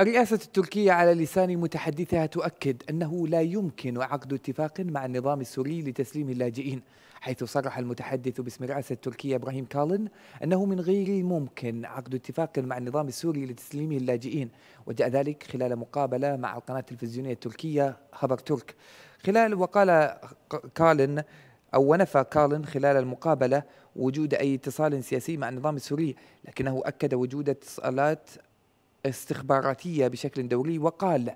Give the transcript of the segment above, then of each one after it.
الرئاسة التركية على لسان متحدثها تؤكد أنه لا يمكن عقد اتفاق مع النظام السوري لتسليم اللاجئين حيث صرح المتحدث باسم الرئاسة التركية إبراهيم كالن أنه من غير الممكن عقد اتفاق مع النظام السوري لتسليم اللاجئين وجاء ذلك خلال مقابلة مع القناة التلفزيونية التركية خبر ترك خلال وقال كالن أو ونفى كارلن خلال المقابلة وجود أي اتصال سياسي مع النظام السوري لكنه أكد وجود اتصالات استخباراتية بشكل دولي وقال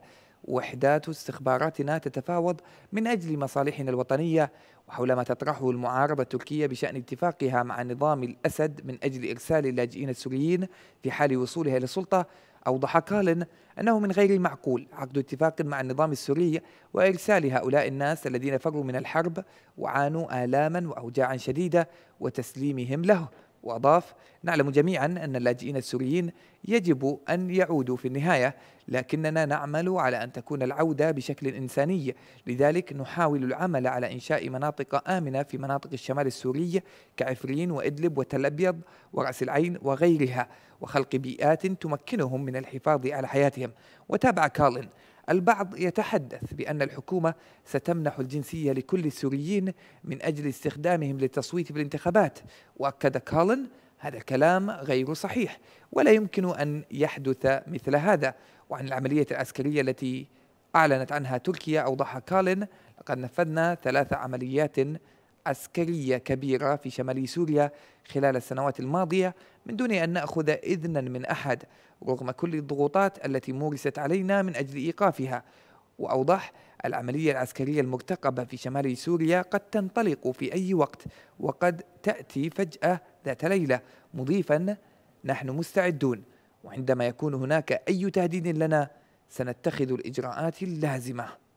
وحدات استخباراتنا تتفاوض من أجل مصالحنا الوطنية وحول ما تطرحه المعارضة التركية بشأن اتفاقها مع نظام الأسد من أجل إرسال اللاجئين السوريين في حال وصولها إلى السلطة أوضح كالن أنه من غير المعقول عقد اتفاق مع النظام السوري وإرسال هؤلاء الناس الذين فروا من الحرب وعانوا آلاما وأوجاعا شديدة وتسليمهم له وأضاف نعلم جميعا أن اللاجئين السوريين يجب أن يعودوا في النهاية لكننا نعمل على أن تكون العودة بشكل إنساني لذلك نحاول العمل على إنشاء مناطق آمنة في مناطق الشمال السوري كعفرين وإدلب وتل أبيض ورأس العين وغيرها وخلق بيئات تمكنهم من الحفاظ على حياتهم وتابع كارلين البعض يتحدث بأن الحكومة ستمنح الجنسية لكل السوريين من أجل استخدامهم للتصويت بالانتخابات وأكد كالن هذا كلام غير صحيح ولا يمكن أن يحدث مثل هذا وعن العملية العسكرية التي أعلنت عنها تركيا أوضح كالن لقد نفذنا ثلاث عمليات عسكرية كبيرة في شمال سوريا خلال السنوات الماضية من دون أن نأخذ إذنا من أحد رغم كل الضغوطات التي مورست علينا من أجل إيقافها وأوضح العملية العسكرية المرتقبة في شمال سوريا قد تنطلق في أي وقت وقد تأتي فجأة ذات ليلة مضيفا نحن مستعدون وعندما يكون هناك أي تهديد لنا سنتخذ الإجراءات اللازمة